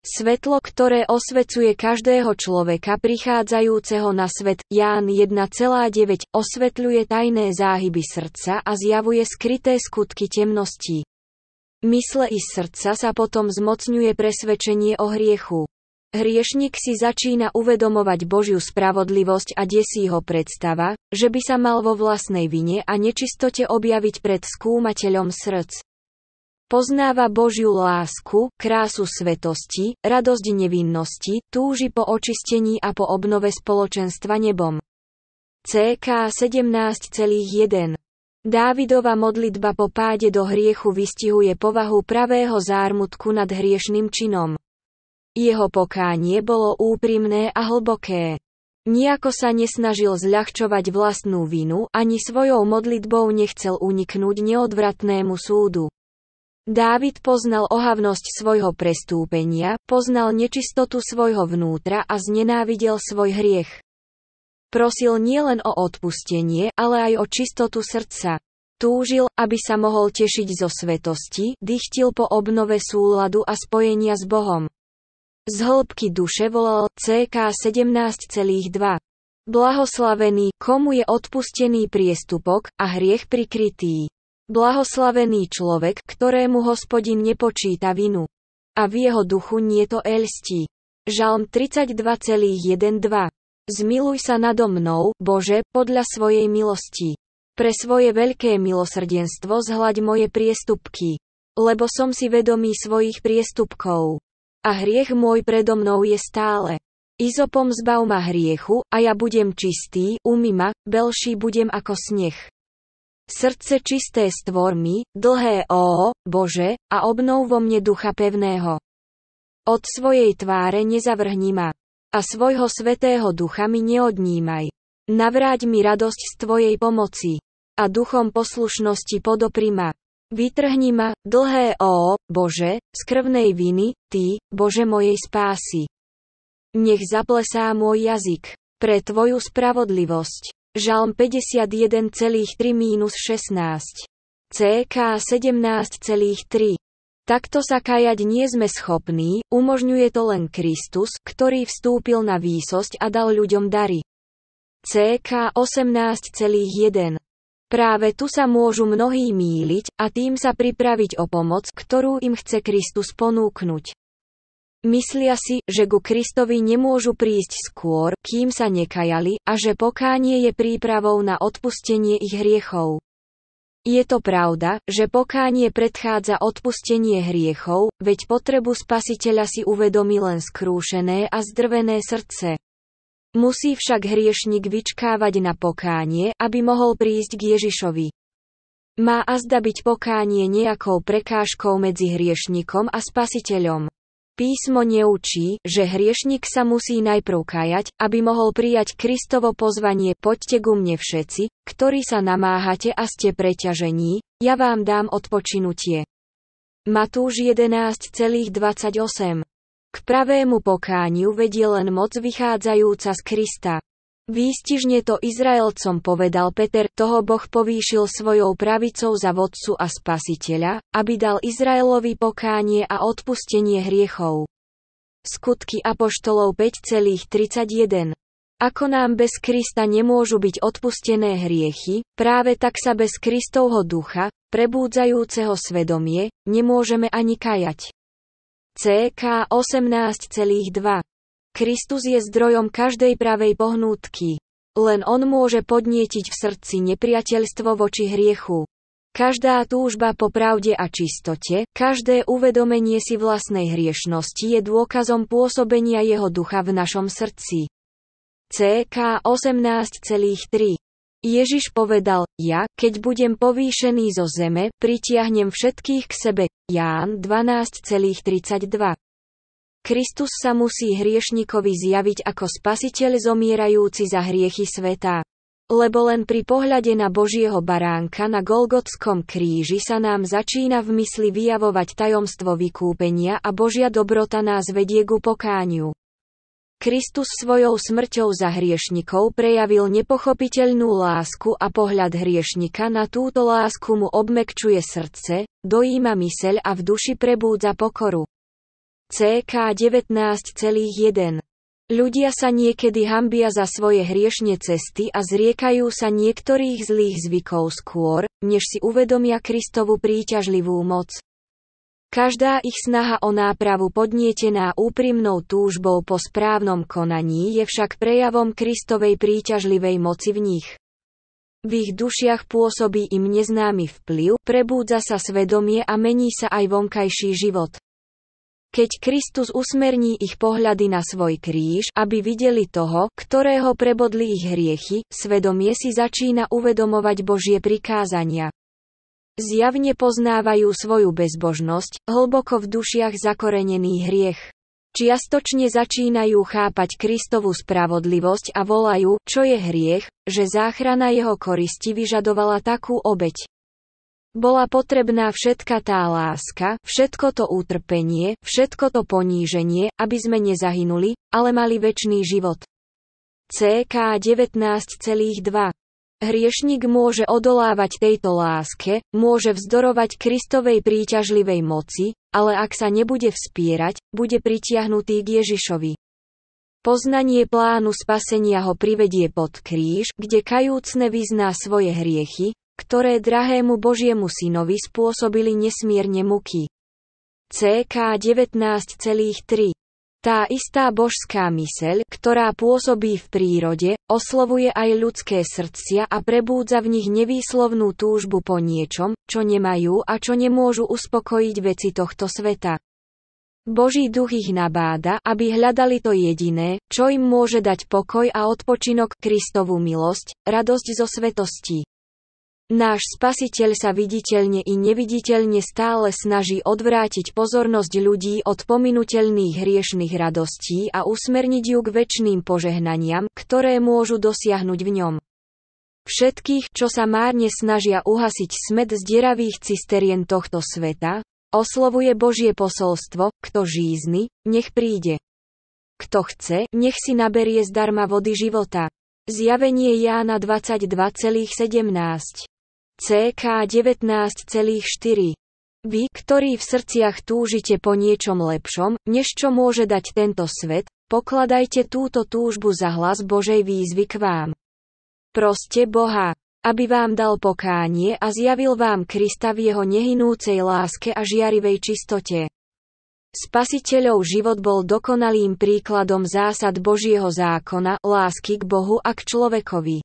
Svetlo, ktoré osvecuje každého človeka prichádzajúceho na svet, Ján 1,9, osvetľuje tajné záhyby srdca a zjavuje skryté skutky temností mysle i srdca sa potom zmocňuje presvedčenie o hriechu. Hriešnik si začína uvedomovať Božiu spravodlivosť a desí ho predstava, že by sa mal vo vlastnej vine a nečistote objaviť pred skúmateľom srdc. Poznáva Božiu lásku, krásu svetosti, radosť nevinnosti, túži po očistení a po obnove spoločenstva nebom. CK 17,1 Dávidova modlitba po páde do hriechu vystihuje povahu pravého zármutku nad hriešným činom. Jeho pokánie bolo úprimné a hlboké. Nijako sa nesnažil zľahčovať vlastnú vinu, ani svojou modlitbou nechcel uniknúť neodvratnému súdu. Dávid poznal ohavnosť svojho prestúpenia, poznal nečistotu svojho vnútra a znenávidel svoj hriech. Prosil nielen o odpustenie, ale aj o čistotu srdca. Túžil, aby sa mohol tešiť zo svetosti, dychtil po obnove súladu a spojenia s Bohom. Z hĺbky duše volal CK 17,2. Blahoslavený, komu je odpustený priestupok a hriech prikrytý. Blahoslavený človek, ktorému hospodin nepočíta vinu. A v jeho duchu nie to elstí. Žalm 32,12 Zmiluj sa nado mnou, Bože, podľa svojej milosti. Pre svoje veľké milosrdenstvo zhľaď moje priestupky. Lebo som si vedomý svojich priestupkov. A hriech môj predo mnou je stále. Izopom zbav ma hriechu, a ja budem čistý, umy ma, belší budem ako sneh. Srdce čisté stvor mi, dlhé ó, Bože, a obnov vo mne ducha pevného. Od svojej tváre nezavrhni ma a svojho svetého ducha mi neodnímaj. Navráť mi radosť z Tvojej pomoci a duchom poslušnosti podopri ma. Vytrhni ma, dlhé ó, Bože, z krvnej viny, Ty, Bože mojej spásy. Nech zaplesá môj jazyk pre Tvoju spravodlivosť. Žalm 51,3-16. CK 17,3 Takto sa kajať nie sme schopní, umožňuje to len Kristus, ktorý vstúpil na výsosť a dal ľuďom dary. CK 18,1 Práve tu sa môžu mnohí míliť, a tým sa pripraviť o pomoc, ktorú im chce Kristus ponúknuť. Myslia si, že ku Kristovi nemôžu prísť skôr, kým sa nekajali, a že pokánie je prípravou na odpustenie ich hriechov. Je to pravda, že pokánie predchádza odpustenie hriechov, veď potrebu spasiteľa si uvedomí len skrúšené a zdrvené srdce. Musí však hriešnik vyčkávať na pokánie, aby mohol prísť k Ježišovi. Má azda byť pokánie nejakou prekážkou medzi hriešnikom a spasiteľom. Písmo neučí, že hriešnik sa musí najprv kajať, aby mohol prijať Kristovo pozvanie Poďte ku mne všetci, ktorí sa namáhate a ste preťažení, ja vám dám odpočinutie. Matúš 11,28 K pravému pokániu vedie len moc vychádzajúca z Krista. Výstižne to Izraelcom povedal Peter, toho Boh povýšil svojou pravicou za vodcu a spasiteľa, aby dal Izraelovi pokánie a odpustenie hriechov. Skutky Apoštolov 5,31 Ako nám bez Krista nemôžu byť odpustené hriechy, práve tak sa bez Kristovho ducha, prebúdzajúceho svedomie, nemôžeme ani kajať. CK 18,2 Kristus je zdrojom každej pravej pohnútky. Len on môže podnietiť v srdci nepriateľstvo voči hriechu. Každá túžba po pravde a čistote, každé uvedomenie si vlastnej hriešnosti je dôkazom pôsobenia jeho ducha v našom srdci. CK 18,3 Ježiš povedal, ja, keď budem povýšený zo zeme, pritiahnem všetkých k sebe. Ján 12,32 Kristus sa musí hriešnikovi zjaviť ako spasiteľ zomierajúci za hriechy sveta. Lebo len pri pohľade na Božieho baránka na Golgotskom kríži sa nám začína v mysli vyjavovať tajomstvo vykúpenia a Božia dobrota nás vedie ku pokániu. Kristus svojou smrťou za hriešnikov prejavil nepochopiteľnú lásku a pohľad hriešnika na túto lásku mu obmekčuje srdce, dojíma myseľ a v duši prebúdza pokoru. CK 19,1. Ľudia sa niekedy hambia za svoje hriešne cesty a zriekajú sa niektorých zlých zvykov skôr, než si uvedomia Kristovu príťažlivú moc. Každá ich snaha o nápravu podnietená úprimnou túžbou po správnom konaní je však prejavom Kristovej príťažlivej moci v nich. V ich dušiach pôsobí im neznámy vplyv, prebúdza sa svedomie a mení sa aj vonkajší život keď Kristus usmerní ich pohľady na svoj kríž, aby videli toho, ktorého prebodli ich hriechy, svedomie si začína uvedomovať Božie prikázania. Zjavne poznávajú svoju bezbožnosť, hlboko v dušiach zakorenený hriech čiastočne začínajú chápať Kristovu spravodlivosť a volajú, čo je hriech, že záchrana jeho koristi vyžadovala takú obeď. Bola potrebná všetka tá láska, všetko to utrpenie, všetko to poníženie, aby sme nezahynuli, ale mali väčší život. CK 19,2 Hriešnik môže odolávať tejto láske, môže vzdorovať Kristovej príťažlivej moci, ale ak sa nebude vspierať, bude pritiahnutý k Ježišovi. Poznanie plánu spasenia ho privedie pod kríž, kde kajúcne vyzná svoje hriechy, ktoré drahému Božiemu synovi spôsobili nesmierne muky. CK 19,3 tá istá božská myseľ, ktorá pôsobí v prírode, oslovuje aj ľudské srdcia a prebúdza v nich nevýslovnú túžbu po niečom, čo nemajú a čo nemôžu uspokojiť veci tohto sveta. Boží duch ich nabáda, aby hľadali to jediné, čo im môže dať pokoj a odpočinok, Kristovú milosť, radosť zo svetosti. Náš spasiteľ sa viditeľne i neviditeľne stále snaží odvrátiť pozornosť ľudí od pominuteľných hriešných radostí a usmerniť ju k väčšným požehnaniam, ktoré môžu dosiahnuť v ňom. Všetkých, čo sa márne snažia uhasiť smet z deravých cisterien tohto sveta, oslovuje Božie posolstvo, kto žízny, nech príde. Kto chce, nech si naberie zdarma vody života. Zjavenie Jána 22,17 CK 19,4 vy, ktorí v srdciach túžite po niečom lepšom, než čo môže dať tento svet, pokladajte túto túžbu za hlas Božej výzvy k vám. Proste Boha, aby vám dal pokánie a zjavil vám Krista v jeho nehinúcej láske a žiarivej čistote. Spasiteľov život bol dokonalým príkladom zásad Božieho zákona, lásky k Bohu a k človekovi.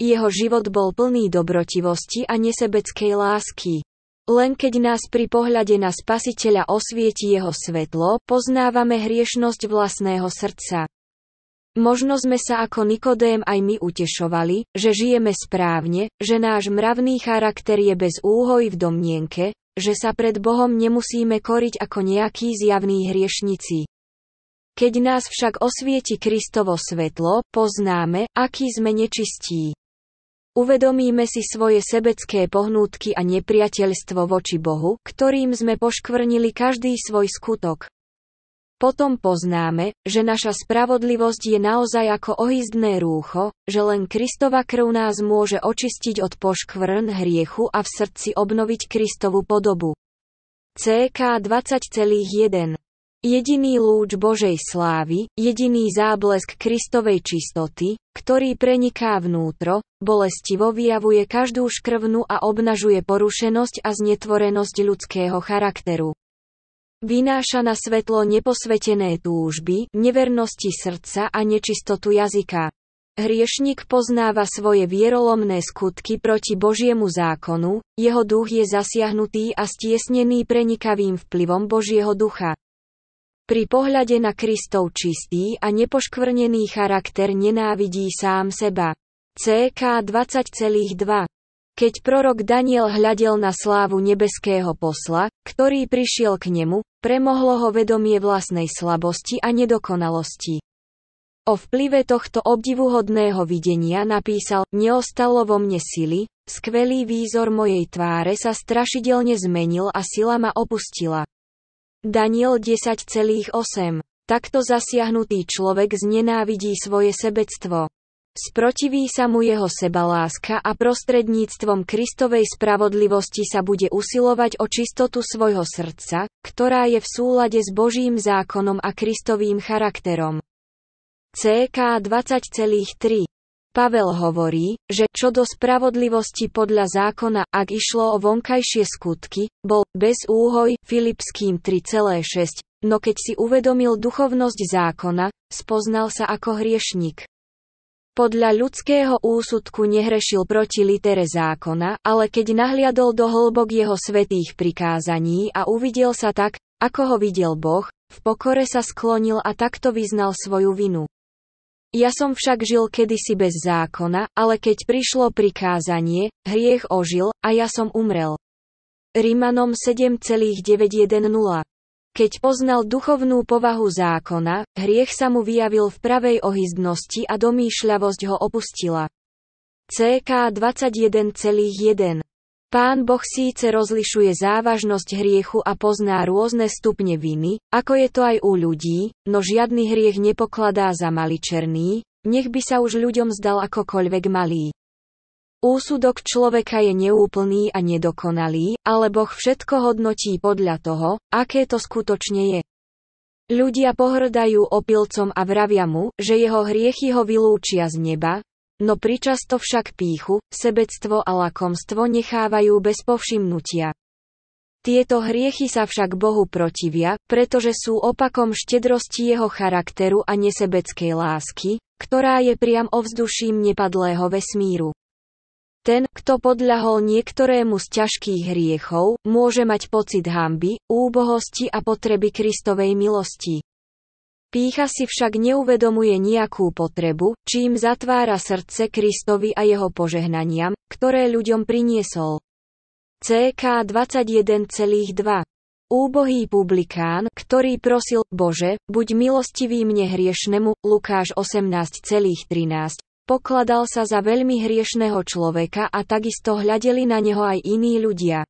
Jeho život bol plný dobrotivosti a nesebeckej lásky. Len keď nás pri pohľade na spasiteľa osvieti jeho svetlo, poznávame hriešnosť vlastného srdca. Možno sme sa ako Nikodém aj my utešovali, že žijeme správne, že náš mravný charakter je bez úhoj v domnienke, že sa pred Bohom nemusíme koriť ako nejakí zjavní hriešnici. Keď nás však osvieti Kristovo svetlo, poznáme, aký sme nečistí. Uvedomíme si svoje sebecké pohnútky a nepriateľstvo voči Bohu, ktorým sme poškvrnili každý svoj skutok. Potom poznáme, že naša spravodlivosť je naozaj ako ohyzdné rúcho, že len Kristova krv nás môže očistiť od poškvrn hriechu a v srdci obnoviť Kristovu podobu. CK 20,1 jediný lúč Božej slávy, jediný záblesk Kristovej čistoty, ktorý preniká vnútro, bolestivo vyjavuje každú škrvnu a obnažuje porušenosť a znetvorenosť ľudského charakteru. Vynáša na svetlo neposvetené túžby, nevernosti srdca a nečistotu jazyka. Hriešnik poznáva svoje vierolomné skutky proti Božiemu zákonu, jeho duch je zasiahnutý a stiesnený prenikavým vplyvom Božieho ducha. Pri pohľade na Kristov čistý a nepoškvrnený charakter nenávidí sám seba. CK 20,2 Keď prorok Daniel hľadel na slávu nebeského posla, ktorý prišiel k nemu, premohlo ho vedomie vlastnej slabosti a nedokonalosti. O vplyve tohto obdivuhodného videnia napísal, neostalo vo mne sily, skvelý výzor mojej tváre sa strašidelne zmenil a sila ma opustila. Daniel 10,8. Takto zasiahnutý človek znenávidí svoje sebectvo. Sprotiví sa mu jeho sebaláska a prostredníctvom Kristovej spravodlivosti sa bude usilovať o čistotu svojho srdca, ktorá je v súlade s Božím zákonom a Kristovým charakterom. CK 20,3 Pavel hovorí, že čo do spravodlivosti podľa zákona, ak išlo o vonkajšie skutky, bol bez úhoj Filipským 3,6, no keď si uvedomil duchovnosť zákona, spoznal sa ako hriešnik. Podľa ľudského úsudku nehrešil proti litere zákona, ale keď nahliadol do hĺbok jeho svetých prikázaní a uvidel sa tak, ako ho videl Boh, v pokore sa sklonil a takto vyznal svoju vinu. Ja som však žil kedysi bez zákona, ale keď prišlo prikázanie, hriech ožil, a ja som umrel. Rímanom 7,910 Keď poznal duchovnú povahu zákona, hriech sa mu vyjavil v pravej ohyzdnosti a domýšľavosť ho opustila. CK 21,1 Pán Boh síce rozlišuje závažnosť hriechu a pozná rôzne stupne viny, ako je to aj u ľudí, no žiadny hriech nepokladá za maličerný, nech by sa už ľuďom zdal akokoľvek malý. Úsudok človeka je neúplný a nedokonalý, ale Boh všetko hodnotí podľa toho, aké to skutočne je. Ľudia pohrdajú opilcom a vravia mu, že jeho hriechy ho vylúčia z neba, No pričasto však píchu, sebectvo a lakomstvo nechávajú bez povšimnutia. Tieto hriechy sa však Bohu protivia, pretože sú opakom štedrosti jeho charakteru a nesebeckej lásky, ktorá je priam ovzduším nepadlého vesmíru. Ten, kto podľahol niektorému z ťažkých hriechov, môže mať pocit hamby, úbohosti a potreby Kristovej milosti. Pícha si však neuvedomuje nejakú potrebu, čím zatvára srdce Kristovi a jeho požehnaniam, ktoré ľuďom priniesol. CK 21,2 Úbohý publikán, ktorý prosil, Bože, buď milostivý mne hriešnemu, Lukáš 18,13, pokladal sa za veľmi hriešného človeka a takisto hľadeli na neho aj iní ľudia.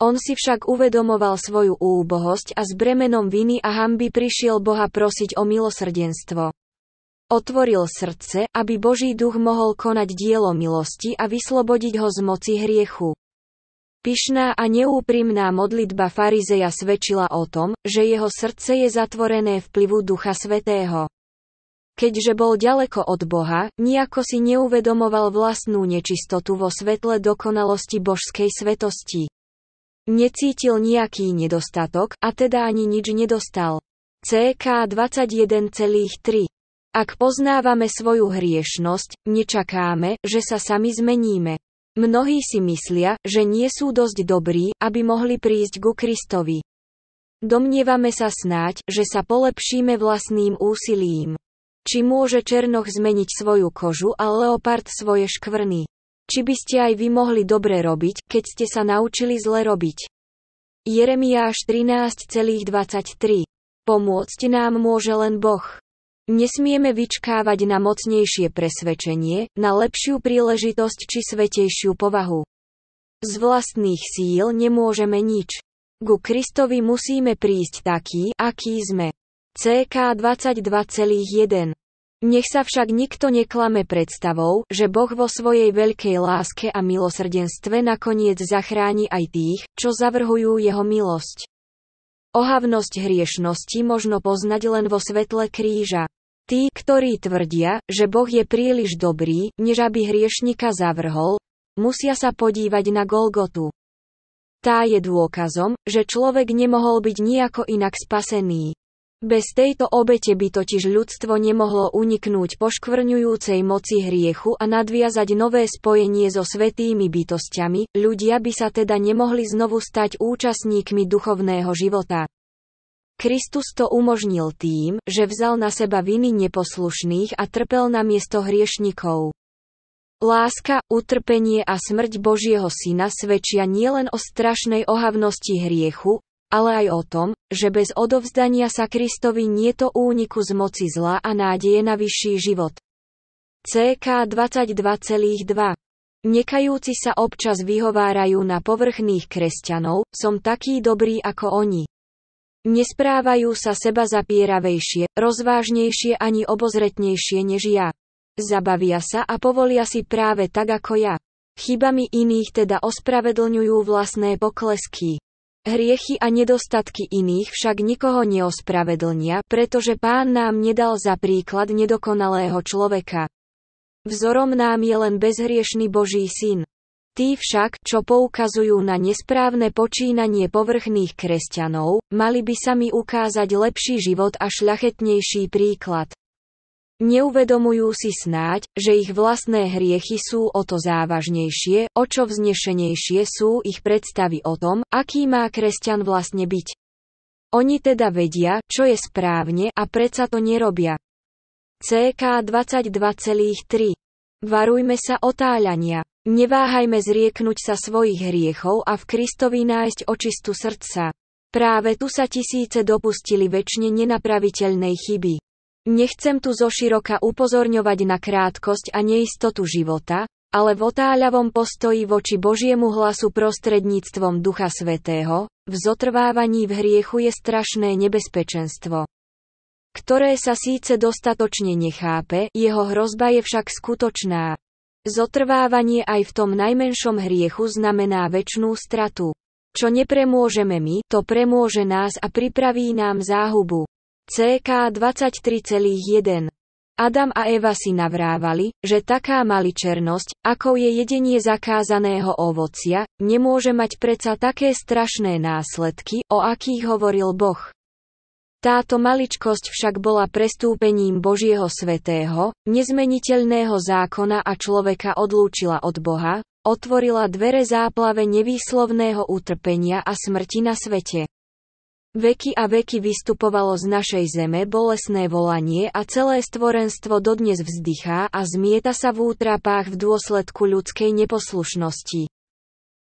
On si však uvedomoval svoju úbohosť a s bremenom viny a hamby prišiel Boha prosiť o milosrdenstvo. Otvoril srdce, aby Boží duch mohol konať dielo milosti a vyslobodiť ho z moci hriechu. Pyšná a neúprimná modlitba farizeja svedčila o tom, že jeho srdce je zatvorené vplyvu Ducha Svetého. Keďže bol ďaleko od Boha, nejako si neuvedomoval vlastnú nečistotu vo svetle dokonalosti božskej svetosti. Necítil nejaký nedostatok, a teda ani nič nedostal. CK 21,3 Ak poznávame svoju hriešnosť, nečakáme, že sa sami zmeníme. Mnohí si myslia, že nie sú dosť dobrí, aby mohli prísť ku Kristovi. Domnievame sa snáď, že sa polepšíme vlastným úsilím. Či môže Černoch zmeniť svoju kožu a leopard svoje škvrny? Či by ste aj vy mohli dobre robiť, keď ste sa naučili zle robiť. Jeremiáš 13,23 Pomôcť nám môže len Boh. Nesmieme vyčkávať na mocnejšie presvedčenie, na lepšiu príležitosť či svetejšiu povahu. Z vlastných síl nemôžeme nič. Ku Kristovi musíme prísť taký, aký sme. CK 22,1 nech sa však nikto neklame predstavou, že Boh vo svojej veľkej láske a milosrdenstve nakoniec zachráni aj tých, čo zavrhujú jeho milosť. Ohavnosť hriešnosti možno poznať len vo svetle kríža. Tí, ktorí tvrdia, že Boh je príliš dobrý, než aby hriešnika zavrhol, musia sa podívať na Golgotu. Tá je dôkazom, že človek nemohol byť nejako inak spasený. Bez tejto obete by totiž ľudstvo nemohlo uniknúť poškvrňujúcej moci hriechu a nadviazať nové spojenie so svetými bytostiami, ľudia by sa teda nemohli znovu stať účastníkmi duchovného života. Kristus to umožnil tým, že vzal na seba viny neposlušných a trpel na miesto hriešnikov. Láska, utrpenie a smrť Božieho Syna svedčia nielen o strašnej ohavnosti hriechu, ale aj o tom, že bez odovzdania sa Kristovi nie to úniku z moci zla a nádeje na vyšší život. CK 22,2 Nekajúci sa občas vyhovárajú na povrchných kresťanov, som taký dobrý ako oni. Nesprávajú sa seba zapieravejšie, rozvážnejšie ani obozretnejšie než ja. Zabavia sa a povolia si práve tak ako ja. Chybami iných teda ospravedlňujú vlastné poklesky. Hriechy a nedostatky iných však nikoho neospravedlnia, pretože pán nám nedal za príklad nedokonalého človeka. Vzorom nám je len bezhriešný Boží syn. Tí však, čo poukazujú na nesprávne počínanie povrchných kresťanov, mali by sa mi ukázať lepší život a šľachetnejší príklad. Neuvedomujú si snáď, že ich vlastné hriechy sú o to závažnejšie, o čo vznešenejšie sú ich predstavy o tom, aký má kresťan vlastne byť. Oni teda vedia, čo je správne a predsa to nerobia. CK 22,3 Varujme sa otáľania. Neváhajme zrieknúť sa svojich hriechov a v Kristovi nájsť očistu srdca. Práve tu sa tisíce dopustili väčšine nenapraviteľnej chyby. Nechcem tu zoširoka upozorňovať na krátkosť a neistotu života, ale v otáľavom postoji voči Božiemu hlasu prostredníctvom Ducha Svetého, v zotrvávaní v hriechu je strašné nebezpečenstvo, ktoré sa síce dostatočne nechápe, jeho hrozba je však skutočná. Zotrvávanie aj v tom najmenšom hriechu znamená väčšnú stratu. Čo nepremôžeme my, to premôže nás a pripraví nám záhubu. CK 23,1. Adam a Eva si navrávali, že taká maličernosť, ako je jedenie zakázaného ovocia, nemôže mať preca také strašné následky, o akých hovoril Boh. Táto maličkosť však bola prestúpením Božieho svetého, nezmeniteľného zákona a človeka odlúčila od Boha, otvorila dvere záplave nevýslovného utrpenia a smrti na svete. Veky a veky vystupovalo z našej zeme bolesné volanie a celé stvorenstvo dodnes vzdychá a zmieta sa v útrapách v dôsledku ľudskej neposlušnosti.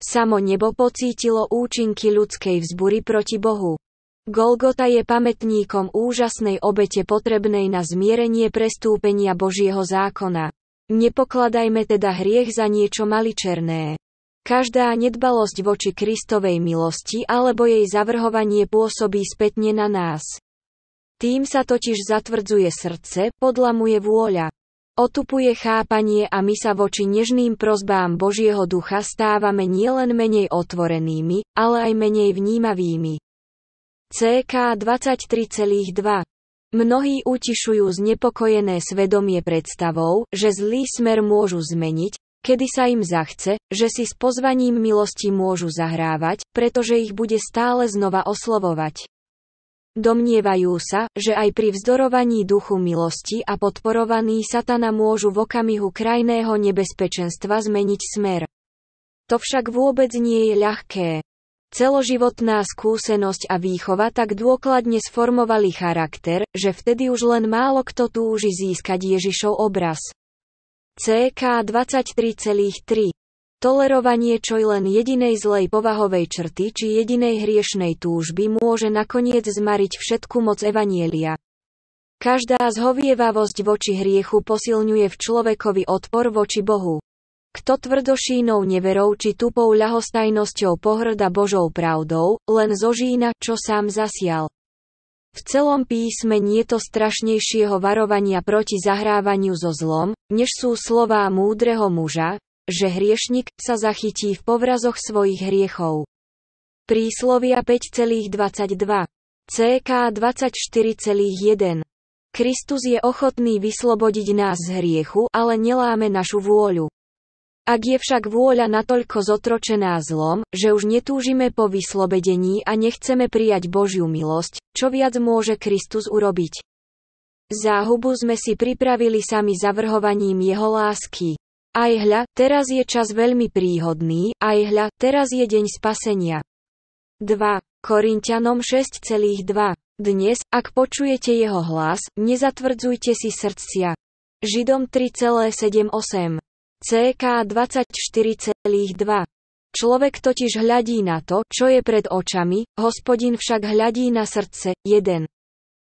Samo nebo pocítilo účinky ľudskej vzbury proti Bohu. Golgota je pamätníkom úžasnej obete potrebnej na zmierenie prestúpenia Božieho zákona. Nepokladajme teda hriech za niečo maličerné. Každá nedbalosť voči Kristovej milosti alebo jej zavrhovanie pôsobí spätne na nás. Tým sa totiž zatvrdzuje srdce, podlamuje vôľa. Otupuje chápanie a my sa voči nežným prozbám Božieho ducha stávame nielen menej otvorenými, ale aj menej vnímavými. CK 23,2 Mnohí utišujú znepokojené svedomie predstavou, že zlý smer môžu zmeniť, kedy sa im zachce, že si s pozvaním milosti môžu zahrávať, pretože ich bude stále znova oslovovať. Domnievajú sa, že aj pri vzdorovaní duchu milosti a podporovaní satana môžu v okamihu krajného nebezpečenstva zmeniť smer. To však vôbec nie je ľahké. Celoživotná skúsenosť a výchova tak dôkladne sformovali charakter, že vtedy už len málo kto túži získať Ježišov obraz. CK 23,3. Tolerovanie čo len jedinej zlej povahovej črty či jedinej hriešnej túžby môže nakoniec zmariť všetku moc Evanielia. Každá zhovievavosť voči hriechu posilňuje v človekovi odpor voči Bohu. Kto tvrdošínou neverou či tupou ľahostajnosťou pohrda Božou pravdou, len zožína, čo sám zasial. V celom písme nie to strašnejšieho varovania proti zahrávaniu so zlom, než sú slová múdreho muža, že hriešnik sa zachytí v povrazoch svojich hriechov. Príslovia 5,22 CK 24,1 Kristus je ochotný vyslobodiť nás z hriechu, ale neláme našu vôľu. Ak je však vôľa natoľko zotročená zlom, že už netúžime po vyslobedení a nechceme prijať Božiu milosť, čo viac môže Kristus urobiť? Záhubu sme si pripravili sami zavrhovaním jeho lásky. Aj hľa, teraz je čas veľmi príhodný, aj hľa, teraz je deň spasenia. 2. Korintianom 6,2 Dnes, ak počujete jeho hlas, nezatvrdzujte si srdcia. Židom 3,78 CK 24,2. Človek totiž hľadí na to, čo je pred očami, hospodin však hľadí na srdce. 1.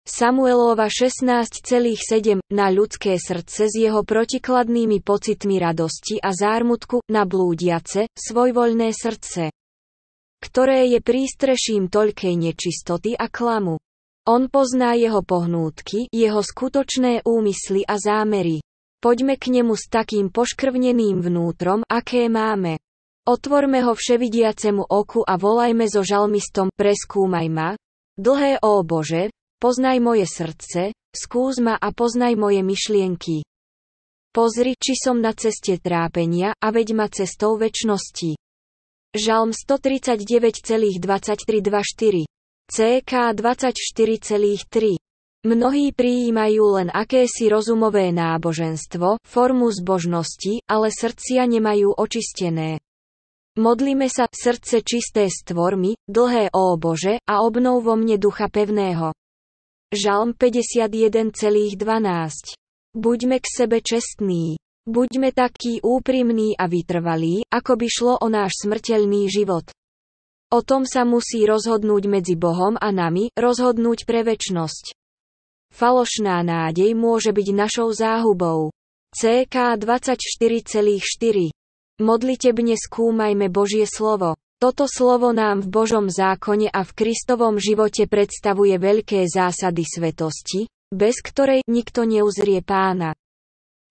Samuelova 16,7, na ľudské srdce s jeho protikladnými pocitmi radosti a zármutku, na blúdiace, svojvoľné srdce, ktoré je prístreším toľkej nečistoty a klamu. On pozná jeho pohnútky, jeho skutočné úmysly a zámery. Poďme k nemu s takým poškrvneným vnútrom, aké máme. Otvorme ho vševidiacemu oku a volajme so žalmistom, preskúmaj ma. Dlhé ó Bože, poznaj moje srdce, skús ma a poznaj moje myšlienky. Pozri, či som na ceste trápenia a veď ma cestou väčnosti. Žalm 139,2324 CK 24,3 Mnohí prijímajú len akési rozumové náboženstvo, formu zbožnosti, ale srdcia nemajú očistené. Modlime sa, srdce čisté stvormi, dlhé ó Bože, a obnov vo mne ducha pevného. Žalm 51,12 Buďme k sebe čestní. Buďme takí úprimní a vytrvalí, ako by šlo o náš smrteľný život. O tom sa musí rozhodnúť medzi Bohom a nami, rozhodnúť pre väčnosť. Falošná nádej môže byť našou záhubou. CK 24,4 Modlitebne skúmajme Božie slovo. Toto slovo nám v Božom zákone a v Kristovom živote predstavuje veľké zásady svetosti, bez ktorej nikto neuzrie pána.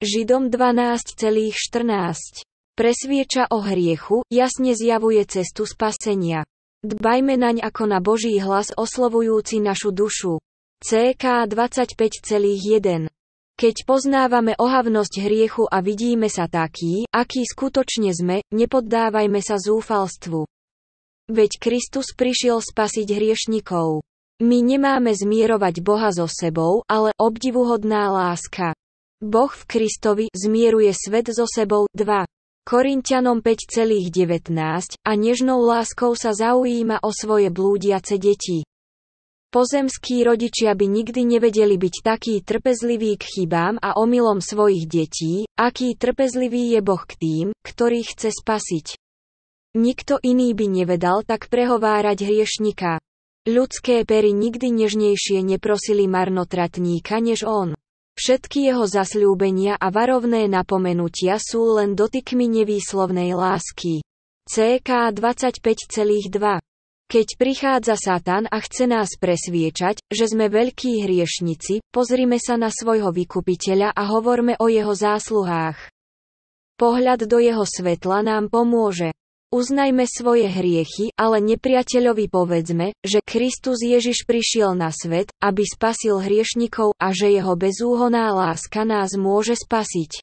Židom 12,14 Presvieča o hriechu, jasne zjavuje cestu spasenia. Dbajme naň ako na Boží hlas oslovujúci našu dušu. CK 25,1 Keď poznávame ohavnosť hriechu a vidíme sa taký, aký skutočne sme, nepoddávajme sa zúfalstvu. Veď Kristus prišiel spasiť hriešnikov. My nemáme zmierovať Boha so sebou, ale obdivuhodná láska. Boh v Kristovi zmieruje svet so sebou 2. Korintianom 5,19 a nežnou láskou sa zaujíma o svoje blúdiace deti. Pozemskí rodičia by nikdy nevedeli byť takí trpezliví k chybám a omylom svojich detí, aký trpezlivý je Boh k tým, ktorý chce spasiť. Nikto iný by nevedal tak prehovárať hriešnika. Ľudské pery nikdy nežnejšie neprosili marnotratníka než on. Všetky jeho zasľúbenia a varovné napomenutia sú len dotykmi nevýslovnej lásky. CK 25,2 keď prichádza Satan a chce nás presviečať, že sme veľkí hriešnici, pozrime sa na svojho vykupiteľa a hovorme o jeho zásluhách. Pohľad do jeho svetla nám pomôže. Uznajme svoje hriechy, ale nepriateľovi povedzme, že Kristus Ježiš prišiel na svet, aby spasil hriešnikov a že jeho bezúhoná láska nás môže spasiť.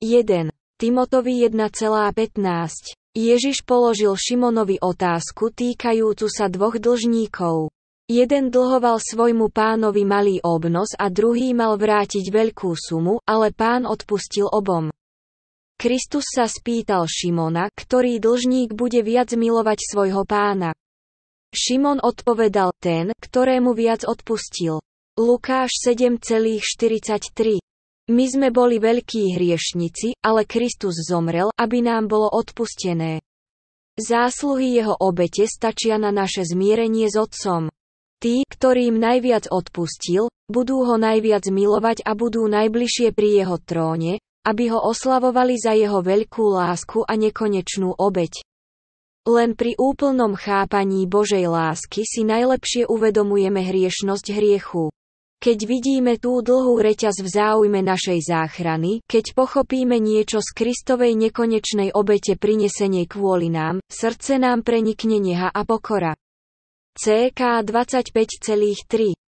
1. Timotovi 1,15 Ježiš položil Šimonovi otázku týkajúcu sa dvoch dlžníkov. Jeden dlhoval svojmu pánovi malý obnos a druhý mal vrátiť veľkú sumu, ale pán odpustil obom. Kristus sa spýtal Šimona, ktorý dlžník bude viac milovať svojho pána. Šimon odpovedal ten, ktorému viac odpustil. Lukáš 7,43 my sme boli veľkí hriešnici, ale Kristus zomrel, aby nám bolo odpustené. Zásluhy jeho obete stačia na naše zmierenie s Otcom. Tí, ktorým najviac odpustil, budú ho najviac milovať a budú najbližšie pri jeho tróne, aby ho oslavovali za jeho veľkú lásku a nekonečnú obeť. Len pri úplnom chápaní Božej lásky si najlepšie uvedomujeme hriešnosť hriechu. Keď vidíme tú dlhú reťaz v záujme našej záchrany, keď pochopíme niečo z Kristovej nekonečnej obete prinesenej kvôli nám, srdce nám prenikne neha a pokora. CK 25,3